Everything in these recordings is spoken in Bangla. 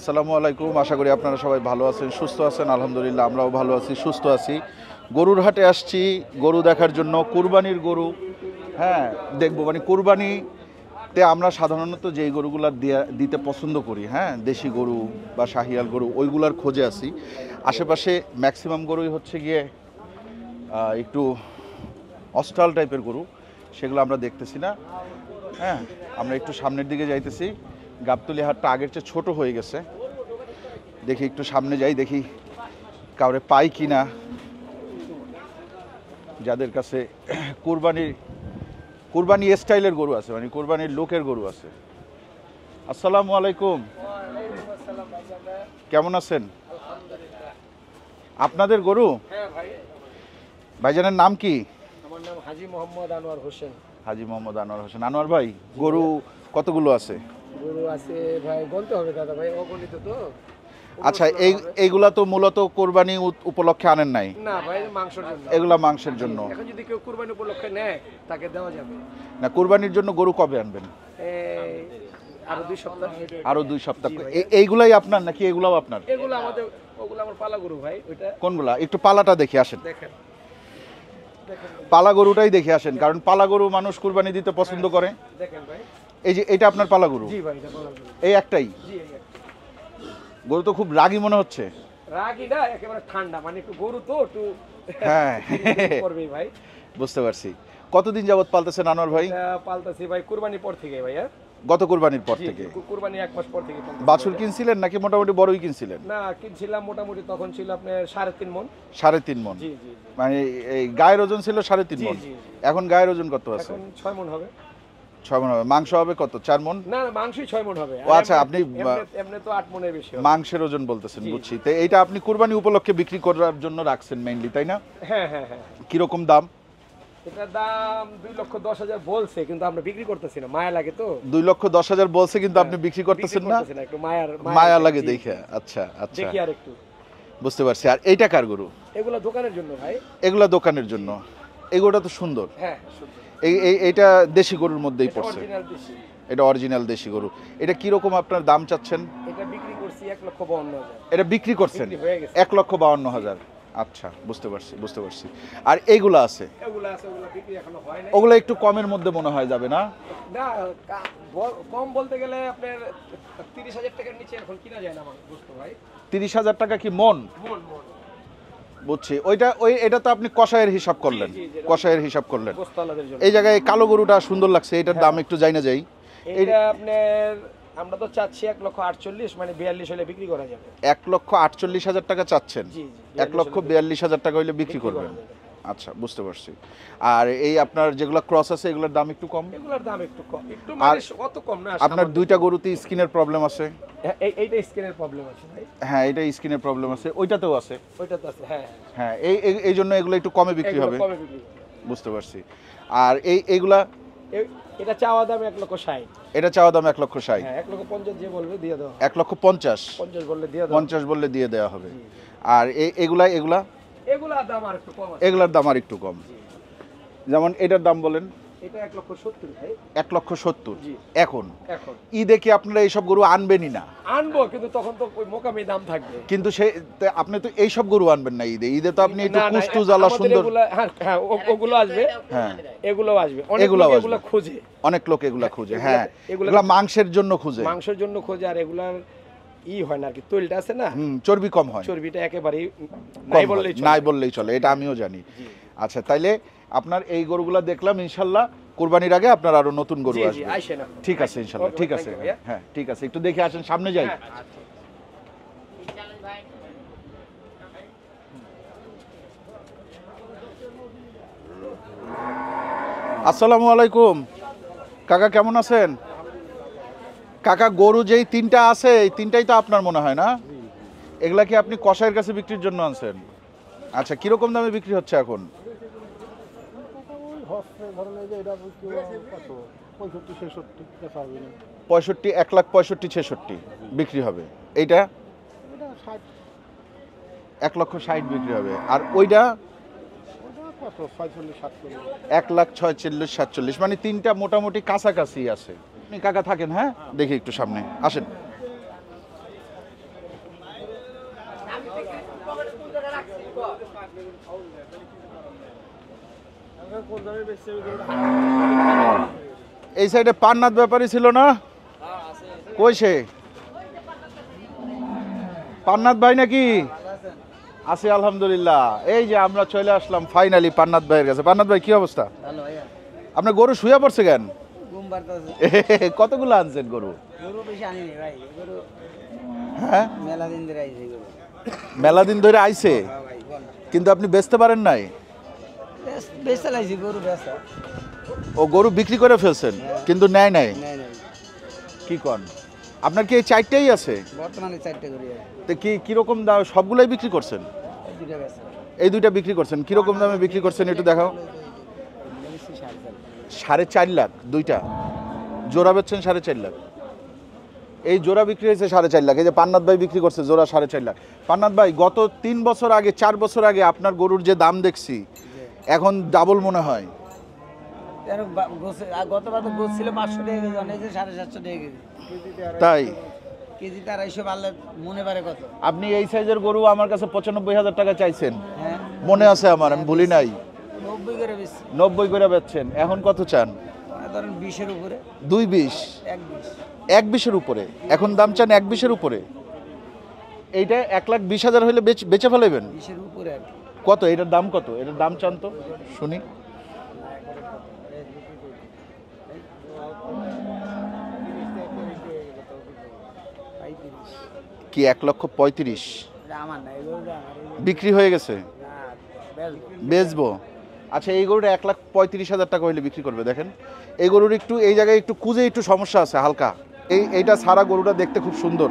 আসসালামু আলাইকুম আশা করি আপনারা সবাই ভালো আছেন সুস্থ আছেন আলহামদুলিল্লাহ আমরাও ভালো আছি সুস্থ আছি গরুর হাটে আসছি গরু দেখার জন্য কুরবানির গরু হ্যাঁ দেখব মানে কুরবানিতে আমরা সাধারণত যেই গরুগুলো দিতে পছন্দ করি হ্যাঁ দেশি গরু বা শাহিয়াল গরু ওইগুলার খোঁজে আছি আশেপাশে ম্যাক্সিমাম গরুই হচ্ছে গিয়ে একটু অস্টাল টাইপের গরু সেগুলো আমরা দেখতেছি না হ্যাঁ আমরা একটু সামনের দিকে যাইতেছি গাবতলি হাটটা আগের চেয়ে ছোট হয়ে গেছে দেখি একটু সামনে যাই দেখি কাউরে পাই কি না যাদের কাছে কোরবানির কোরবানি স্টাইলের গরু আছে মানে কোরবানির লোকের গরু আছে আসসালামু আলাইকুম কেমন আছেন আপনাদের গরু হ্যাঁ ভাইজানের নাম কি হাজি মোহাম্মদ আনোয়ার হোসেন হাজি মোহাম্মদ আনোয়ার হোসেন আনোয়ার ভাই গরু কতগুলো আছে আচ্ছা এই এইগুলা তো মূলত কোরবানি উপলক্ষে আনেন নাই না মাংসের জন্য এগুলা মাংসের জন্য না কোরবানির জন্য গরু কবে আনবেন আরো দুই সপ্তাহ আরো এইগুলাই আপনার নাকি এগুলাও আপনার কোনগুলা একটু পালাটা দেখে আসেন পালা গরুটাই দেখে আসেন কারণ পালা গরু মানুষ কুরবানি দিতে পছন্দ হ্যাঁ, করে এই যে এটা আপনার পালা গরু এই একটাই গরু তো খুব রাগি মনে হচ্ছে রাগি না একেবারে ঠান্ডা মানে একটু গরু তো একটু করবে হ্যাঁ। ভাই বুঝতে পারছি কতদিন যাবত পালতেছেন আনোয়ার ভাই পালতেছি ভাই কুরবানির পর থেকে ভাই হ্যাঁ? গত কুরবানির পর থেকে কুরবানি এক মাস পর থেকে বাছুর কিনছিলেন নাকি মোটামুটি বড়ই কিনছিলেন না কিনছিলাম মোটামুটি তখন ছিল আপনার সাড়ে তিন মন সাড়ে তিন মন মানে এই গায়ের ওজন ছিল সাড়ে তিন মন এখন গায়ের ওজন কত আছে ছয় মন হবে ছয় মন হবে মাংস হবে কত চার মন না মাংসই ছয় মন হবে আচ্ছা আপনি এমনি তো আট মনের বেশি মাংসের ওজন বলতেছেন বুঝছি তো এইটা আপনি কুরবানি উপলক্ষে বিক্রি করার জন্য রাখছেন মেইনলি তাই না হ্যাঁ হ্যাঁ হ্যাঁ কিরকম দাম এটার দাম দুই লক্ষ দশ হাজার বলছে কিন্তু আমরা বিক্রি করতেছি না মায়া লাগে তো দুই লক্ষ দশ হাজার বলছে কিন্তু হ্যাঁ, আপনি বিক্রি করতেছেন না একটু মায়ার মায়া লাগে দেখে আচ্ছা আচ্ছা দেখি আর একটু বুঝতে পারছি আর এইটা কার গরু এগুলা দোকানের জন্য ভাই এগুলো দোকানের জন্য এগুলোটা তো সুন্দর হ্যাঁ সুন্দর এই এইটা দেশি গরুর মধ্যেই পড়ছে এটা অরিজিনাল দেশি গরু এটা কিরকম আপনার দাম চাচ্ছেন এটা বিক্রি করছি লক্ষ এটা বিক্রি করছেন এক লক্ষ বাউন্ন হাজার আচ্ছা বুঝতে পারছি বুঝতে পারছি আর এগুলো আছে ওগুলো একটু কমের মধ্যে মনে হয় যাবে না কম বলতে গেলে আপনার তিরিশ হাজার টাকার নিচে এখন কিনা যায় না তিরিশ হাজার টাকা কি মন মন বুঝছি ওইটা ওই এটা তো আপনি কষায়ের হিসাব করলেন কষায়ের হিসাব করলেন এই জায়গায় কালো গরুটা সুন্দর লাগছে এটার হ্যাঁ। দাম একটু যাই না যাই এটা আপনার আমরা তো চাচ্ছি এক লক্ষ আটচল্লিশ মানে বিয়াল্লিশ হলে বিক্রি করা যাবে এক লক্ষ আটচল্লিশ হাজার টাকা চাচ্ছেন এক লক্ষ বিয়াল্লিশ হাজার টাকা হলে বিক্রি করবেন আচ্ছা বুঝতে পারছি আর এই আপনার যেগুলো ক্রস আছে এগুলোর দাম একটু কম এগুলোর দাম একটু কম একটু মানে অত কম না আপনার দুইটা গরুতে স্কিনের প্রবলেম আছে হ্যাঁ, এইটা প্রবলেম হ্যাঁ প্রবলেম আছে ওইটাতেও আছে হ্যাঁ হ্যাঁ, হ্যাঁ এই এই জন্য এগুলো একটু কমে বিক্রি হবে বুঝতে পারছি আর এই এইগুলা এটা চাওয়া দাম এটা চাওয়া দাম এক লক্ষ হ্যাঁ, এক লক্ষ পঞ্চাশ দিয়ে পঞ্চাশ বললে দিয়ে দেওয়া হবে আর এগুলা এগুলা এগুলার দাম আর একটু কম যেমন এটার দাম বলেন খোঁজে অনেক লোক হ্যাঁ, হ্যাঁ। মাংসের জন্য খোঁজে মাংসের জন্য খোঁজে আর এগুলার ই হয় না কি তৈলটা আছে না চর্বি কম হয় চর্বিটা একেবারেই নাই বললেই নাই বললেই চলে এটা আমিও জানি আচ্ছা তাইলে আপনার এই গরুগুলো দেখলাম ইনশাল্লাহ কোরবানির আগে আপনার আরো নতুন গরু আসবে ঠিক আছে ইনশাল্লাহ ঠিক আছে হ্যাঁ ঠিক আছে একটু দেখে আসেন সামনে যাই হ্যাঁ, আচ্ছা। আসসালামু আলাইকুম কাকা কেমন আছেন কাকা গরু যেই তিনটা আছে এই তিনটাই তো আপনার মনে হয় না এগুলা কি আপনি কষাইয়ের কাছে বিক্রির জন্য আনছেন আচ্ছা কীরকম দামে বিক্রি হচ্ছে এখন পঁয়ষট্টি এক লাখ পঁয়ষট্টি ছেষট্টি বিক্রি হবে এইটা এক লক্ষ ষাট বিক্রি হবে আর ওইটা এক লাখ ছয়চল্লিশ সাতচল্লিশ মানে তিনটা মোটামুটি কাছাকাছি আছে আপনি কাকা থাকেন হ্যাঁ দেখি একটু সামনে আসেন এই সাইডে পান্নাথ ব্যাপারী ছিল না কই সে পান্নাথ ভাই নাকি আছি আলহামদুলিল্লাহ এই যে আমরা চলে আসলাম ফাইনালি পান্নাথ ভাইয়ের কাছে পান্নাথ ভাই কি অবস্থা আপনার গরু শুয়ে পড়ছে কেন কতগুলো আনছেন গরু হ্যাঁ মেলা দিন ধরে আইছে হ্যাঁ কিন্তু আপনি বেচতে পারেন নাই গরু বেচা ও গরু বিক্রি করে ফেলছেন হ্যাঁ। কিন্তু নেয় নাই কি কন আপনার কি এই চারটেই আছে বর্তমানে চারটা গরু তো কি কিরকম দাম সবগুলাই বিক্রি করছেন এই দুইটা বিক্রি করছেন কিরকম দামে বিক্রি করছেন একটু দেখাও সাড়ে চার লাখ দুইটা জোড়া বেচছেন সাড়ে চার লাখ এই জোড়া বিক্রি হয়েছে সাড়ে চার লাখ এই যে পান্নাথ ভাই বিক্রি করছে জোড়া সাড়ে চার লাখ পান্নাথ ভাই গত তিন বছর আগে চার বছর আগে আপনার গরুর যে দাম দেখছি এখন ডাবল মনে হয় অনেক সাড়ে তাই মনে পারে আপনি এই সাইজের গরু আমার কাছে পঁচানব্বই হাজার টাকা চাইছেন হ্যাঁ। মনে আছে আমার আমি ভুলি নাই নব্বই করে নব্বই করে বেচছেন এখন কত চান ধরেন বিশের উপরে দুই বিশ এক বিশের উপরে এখন দাম চান এক বিশের উপরে এইটা এক লাখ বিশ হাজার হলে বেচে ফেলাবেন বিশের উপরে আর কি কত এটার দাম কত এটার দাম চান তো শুনি কি এক লক্ষ পঁয়ত্রিশ বিক্রি হয়ে গেছে বেচবো আচ্ছা এই গরুটা এক লাখ পঁয়ত্রিশ হাজার টাকা হইলে বিক্রি করবে দেখেন এই গরুর একটু এই জায়গায় একটু কুজে একটু সমস্যা আছে হালকা এই এইটা সারা গরুটা দেখতে খুব সুন্দর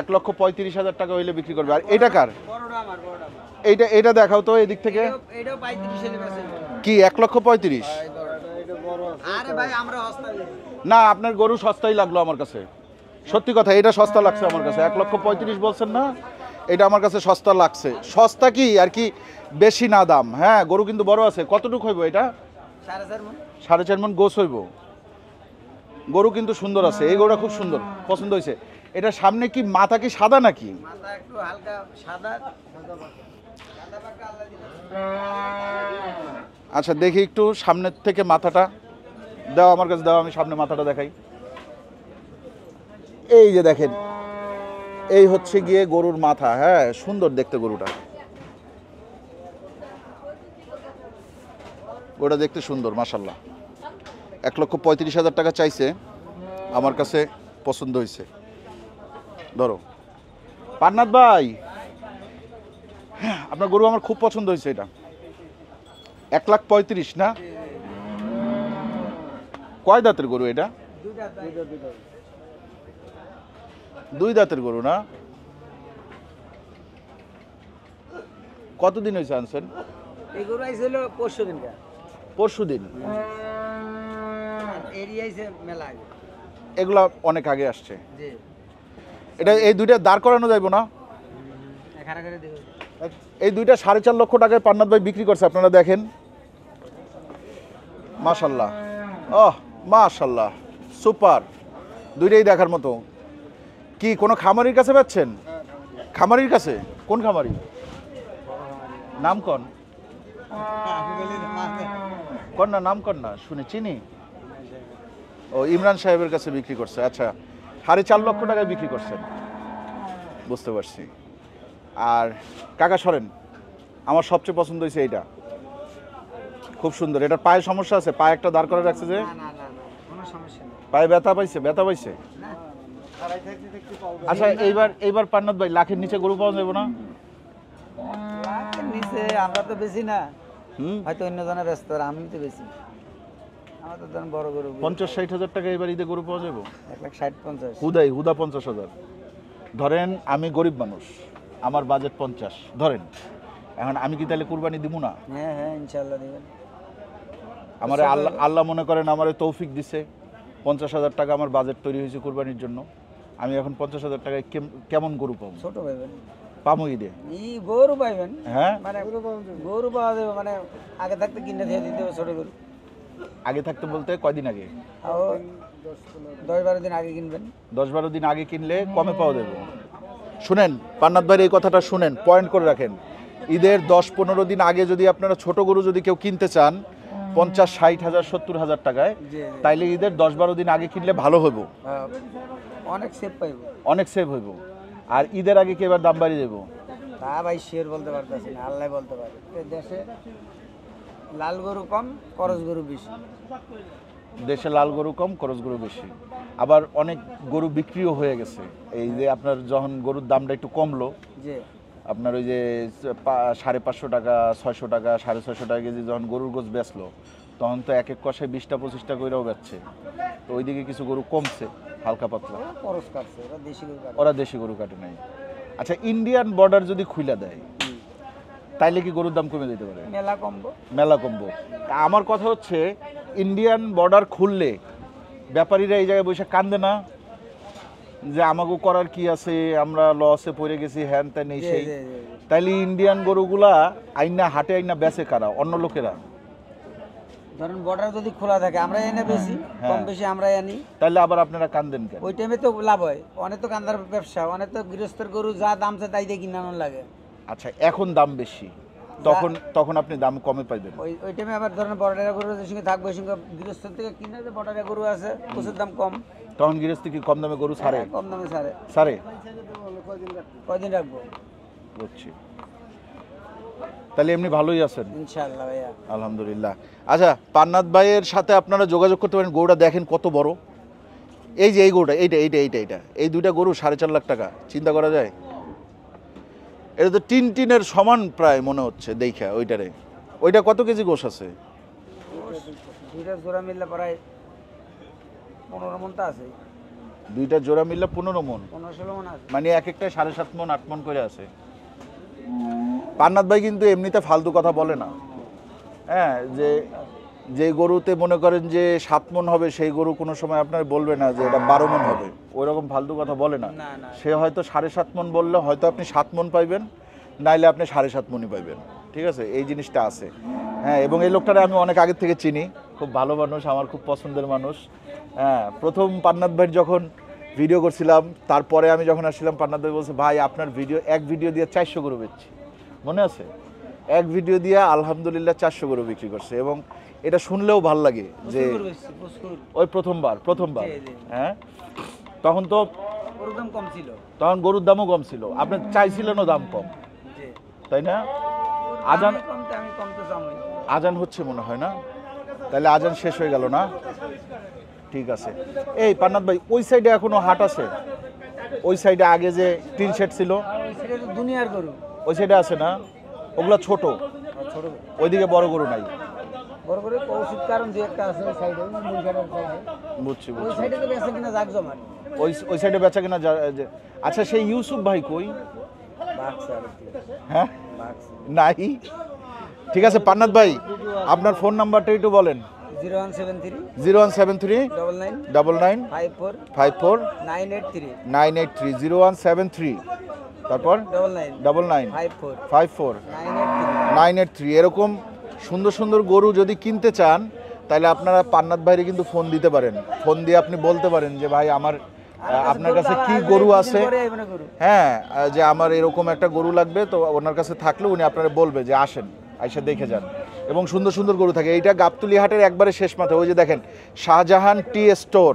এক লক্ষ পঁয়ত্রিশ হাজার টাকা হইলে বিক্রি করবে আর এটা কার এইটা এটা দেখাও তো এদিক থেকে কি এক লক্ষ পঁয়ত্রিশ না আপনার গরু সস্তাই লাগলো আমার কাছে সত্যি কথা এটা সস্তা লাগছে আমার কাছে এক লক্ষ পঁয়ত্রিশ বলছেন না এটা আমার কাছে সস্তা লাগছে সস্তা কি আর কি বেশি না দাম হ্যাঁ গরু কিন্তু বড় আছে কতটুকু হইব এটা সাড়ে চার মন গোস হইব গরু কিন্তু সুন্দর আছে এই গরুটা খুব সুন্দর পছন্দ হয়েছে এটা সামনে কি মাথা কি সাদা নাকি মাথা একটু হালকা সাদা আচ্ছা দেখি একটু সামনের থেকে মাথাটা দাও আমার কাছে দাও আমি সামনে মাথাটা দেখাই এই যে দেখেন এই হচ্ছে গিয়ে গরুর মাথা হ্যাঁ সুন্দর দেখতে গরুটা গরুটা দেখতে সুন্দর মাসাল্লাহ এক লক্ষ পঁয়ত্রিশ হাজার টাকা চাইছে আমার কাছে পছন্দ হয়েছে ধরো পান্নাথ ভাই আপনার গরু আমার খুব পছন্দ হয়েছে এটা এক লাখ পঁয়ত্রিশ না কয় দাঁতের গরু এটা দুই দাঁতের গরু না কতদিন হয়েছে আনছেন পরশু দিন পরশু দিন অনেক আগে আসছে এটা এই দুইটা দাঁড় করানো যাইব না এই দুইটা সাড়ে চার লক্ষ টাকায় পান্নাত ভাই বিক্রি করছে আপনারা দেখেন মাশাল্লাহ ও মাশাল্লাহ সুপার দুইটাই দেখার মতো কি কোনো খামারির কাছে পাচ্ছেন খামারির কাছে কোন খামারি নাম কন কন না নাম কন না শুনে চিনি ও ইমরান সাহেবের কাছে বিক্রি করছে আচ্ছা সাড়ে চার লক্ষ টাকায় বিক্রি করছেন বুঝতে পারছি আর কাকা সরেন আমার সবচেয়ে পছন্দ হয়েছে এইটা খুব সুন্দর এটার পায়ে সমস্যা আছে পায়ে একটা দাঁড় করে রাখছে যে পায়ে ব্যথা পাইছে ব্যথা পাইছে আচ্ছা এইবার এইবার পান্নাত ভাই লাখের নিচে গরু পাওয়া যাবে না নিচে আমরা তো বেশি না হয়তো অন্য জনে ব্যস্ত আমি তো বেশি তো বড় গরু পঞ্চাশ ষাট হাজার টাকা এবার ঈদে গরু পাওয়া এক লাখ ষাট পঞ্চাশ হুদাই হুদা পঞ্চাশ হাজার ধরেন আমি গরিব মানুষ আমার বাজেট পঞ্চাশ ধরেন এখন আমি কি তাহলে কুরবানি দিব না হ্যাঁ হ্যাঁ ইনশাল্লাহ দিবেন আমার আল্লাহ আল্লাহ মনে করেন আমার তৌফিক দিছে পঞ্চাশ হাজার টাকা আমার বাজেট তৈরি হয়েছে কুরবানির জন্য আমি এখন পঞ্চাশ হাজার টাকায় কেমন গরু পাবো ছোট পাইবেন পামু ঈদে ই গরু পাইবেন হ্যাঁ মানে গরু পাওয়া যাবে মানে আগে থাকতে কিনে দিয়ে দিতে হবে ছোট গরু আগে থাকতে বলতে কয়দিন আগে দশ বারো দিন আগে কিনবেন দশ বারো দিন আগে কিনলে কমে পাওয়া যাবে শুনেন পান্নাত ভাইয়ের এই কথাটা শুনেন পয়েন্ট করে রাখেন ঈদের দশ পনেরো দিন আগে যদি আপনারা ছোট গরু যদি কেউ কিনতে চান পঞ্চাশ ষাট হাজার সত্তর হাজার টাকায় তাইলে ঈদের দশ বারো দিন আগে কিনলে ভালো হইব অনেক সেভ পাইব অনেক সেভ হইব আর ঈদের আগে কি এবার দাম বাড়িয়ে দেবো তা ভাই শেয়ার বলতে পারতেছি না আল্লাহ বলতে পারে দেশে লাল গরু কম করস গরু বেশি দেশে লাল গরু কম খরচ গরু বেশি আবার অনেক গরু বিক্রিও হয়ে গেছে এই যে আপনার যখন গরুর দামটা একটু কমলো আপনার ওই যে সাড়ে পাঁচশো টাকা ছয়শো টাকা সাড়ে ছয়শো টাকা কেজি যখন গরুর গোছ বেচলো তখন তো এক এক কষায় বিশটা পঁচিশটা করেও বেচছে তো ওইদিকে কিছু গরু কমছে হালকা পাতলা ওরা দেশি গরু কাটে নাই আচ্ছা ইন্ডিয়ান বর্ডার যদি খুলে দেয় তাইলে কি গরুর দাম কমে যেতে পারে মেলা কমবো মেলা কমবো আমার কথা হচ্ছে ইন্ডিয়ান বর্ডার খুললে ব্যাপারীরা এই জায়গায় বসে কান্দে না যে আমাকে করার কি আছে আমরা লসে পড়ে গেছি হ্যান ত্যান এই সেই তাইলে ইন্ডিয়ান গরুগুলা আইনা হাটে আইনা বেচে কারা অন্য লোকেরা ধরুন বর্ডার যদি খোলা থাকে আমরা এনে হ্যাঁ, বেশি হ্যাঁ। কম বেশি আমরা আনি তাহলে আবার আপনারা কান্দেন কেন ওই টাইমে তো লাভ হয় অনেক তো কান্দার ব্যবসা অনেক তো গৃহস্থের গরু যা দাম চায় তাই দিয়ে কিনানো লাগে আচ্ছা এখন দাম বেশি তখন তখন আপনি দাম কমে পাইবেন ওই ওই টাইমে আবার ধরেন বড়ডারা গরু আছে সঙ্গে থাকবে সঙ্গে গৃহস্থান থেকে কিনে যে বড়ডারা গরু আছে প্রচুর দাম কম তখন গৃহস্থ কি কম দামে গরু সারে হ্যাঁ, কম দামে সারে সারে কয়দিন রাখবো বুঝছি তাহলে এমনি ভালোই আছেন ইনশাআল্লাহ ভাইয়া আলহামদুলিল্লাহ আচ্ছা পান্নাত ভাইয়ের সাথে আপনারা যোগাযোগ করতে পারেন গরুটা দেখেন কত বড় এই যে এই গরুটা এইটা এইটা এইটা এইটা এই দুইটা গরু সাড়ে চার লাখ টাকা চিন্তা করা যায় এটা তো টিন টিনের সমান প্রায় মনে হচ্ছে দেখা ওইটারে ওইটা কত কেজি গোশ আছে দুইটা জোড়া মিললে প্রায় পনেরো মন আছে দুইটা জোড়া মিললে পনেরো মন মানে এক একটা সাড়ে সাত মন আট মন করে আছে পান্নাত ভাই কিন্তু এমনিতে ফালতু কথা বলে না হ্যাঁ যে যে গরুতে মনে করেন যে সাত মন হবে সেই গরু কোনো সময় আপনার বলবে না যে এটা বারো মন হবে ওই রকম ফালতু কথা বলে না সে হয়তো সাড়ে সাত মন বললে হয়তো আপনি সাত মন পাইবেন নাইলে আপনি সাড়ে সাত মনই পাইবেন ঠিক আছে এই জিনিসটা আছে হ্যাঁ এবং এই লোকটারে আমি অনেক আগের থেকে চিনি খুব ভালো মানুষ আমার খুব পছন্দের মানুষ হ্যাঁ প্রথম পান্নাথ ভাই যখন ভিডিও করছিলাম তারপরে আমি যখন আসছিলাম পান্নাথ ভাই বলছে ভাই আপনার ভিডিও এক ভিডিও দিয়ে চারশো করে বেচছি মনে আছে এক ভিডিও দিয়ে আলহামদুলিল্লাহ চারশো করে বিক্রি করছে এবং এটা শুনলেও ভাল লাগে যে ওই প্রথমবার প্রথমবার হ্যাঁ তখন তো কম ছিল তখন গরুর দামও কম ছিল আপনি চাইছিলেনও দাম কম তাই না আজান আজান হচ্ছে মনে হয় না তাহলে আজান শেষ হয়ে গেল না ঠিক আছে এই পান্নাথ ভাই ওই সাইডে এখনো হাট আছে ওই সাইডে আগে যে টিন শেড ছিল ওই সাইডে আছে না ওগুলো ছোট হ্যাঁ, ওইদিকে বড় গরু নাই বড় কারণ যে একটা আছে বুঝছি বুঝছি ওই ওই সাইডে বেচা কিনা আচ্ছা সেই ইউসুফ ভাই কই হ্যাঁ নাই ঠিক আছে পান্নাত ভাই আপনার ফোন নাম্বারটা একটু বলেন zero one seven three double nine five four nine eight three zero one seven three তারপর double nine five four nine eight three এরকম সুন্দর সুন্দর গরু যদি কিনতে চান তাহলে আপনারা পান্নাত ভাইরে কিন্তু ফোন দিতে পারেন ফোন দিয়ে আপনি বলতে পারেন যে ভাই আমার আপনার কাছে কি গরু আছে হ্যাঁ যে আমার এরকম একটা গরু লাগবে তো ওনার কাছে থাকলে উনি আপনারা বলবে যে আসেন আইসা দেখে যান এবং সুন্দর সুন্দর গরু থাকে এইটা গাবতুলি হাটের একবারে শেষ মাথায় ওই যে দেখেন Shahjahan tea store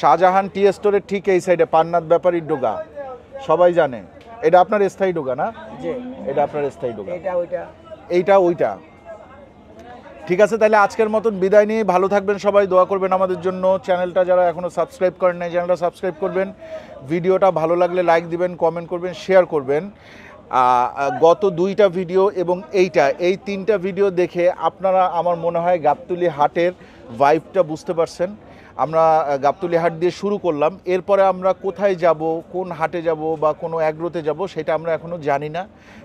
Shahjahan tea স্টোরের ঠিক এই সাইডে পান্নাত ব্যাপারীর ডোগা সবাই জানে এটা আপনার স্থায়ী ডোগা না এটা আপনার স্থায়ী ডোগা এইটা ওইটা ঠিক আছে তাহলে আজকের মতন বিদায় নিয়ে ভালো থাকবেন সবাই দোয়া করবেন আমাদের জন্য চ্যানেলটা যারা এখনও সাবস্ক্রাইব করেন নাই চ্যানেলটা সাবস্ক্রাইব করবেন ভিডিওটা ভালো লাগলে লাইক দিবেন কমেন্ট করবেন শেয়ার করবেন গত দুইটা ভিডিও এবং এইটা এই তিনটা ভিডিও দেখে আপনারা আমার মনে হয় গাবতুলি হাটের ভাইবটা বুঝতে পারছেন আমরা গাবতুলি হাট দিয়ে শুরু করলাম এরপরে আমরা কোথায় যাব কোন হাটে যাব বা কোনো অ্যাগ্রোতে যাব সেটা আমরা এখনও জানি না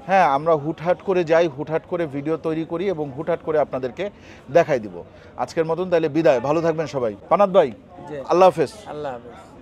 হ্যাঁ আমরা হুটহাট করে যাই হুটহাট করে ভিডিও তৈরি করি এবং হুটহাট করে আপনাদেরকে দেখাই দিব আজকের মতন তাহলে বিদায় ভালো থাকবেন সবাই পানাত ভাই আল্লাহ হাফেজ আল্লাহ হাফেজ